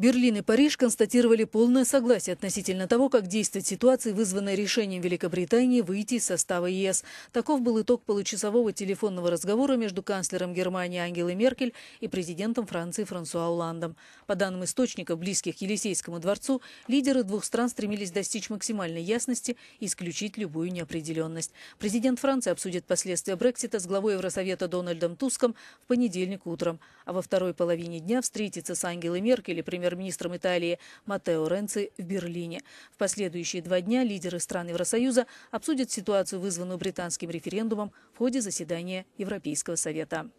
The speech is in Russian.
Берлин и Париж констатировали полное согласие относительно того, как действовать в ситуации, вызванной решением Великобритании выйти из состава ЕС. Таков был итог получасового телефонного разговора между канцлером Германии Ангелой Меркель и президентом Франции Франсуа Уландом. По данным источников, близких к Елисейскому дворцу, лидеры двух стран стремились достичь максимальной ясности и исключить любую неопределенность. Президент Франции обсудит последствия Брексита с главой Евросовета Дональдом Туском в понедельник утром, а во второй половине дня встретится с Ангелой Меркель и премьер премьер-министром Италии Матео Ренци в Берлине. В последующие два дня лидеры стран Евросоюза обсудят ситуацию, вызванную британским референдумом в ходе заседания Европейского совета.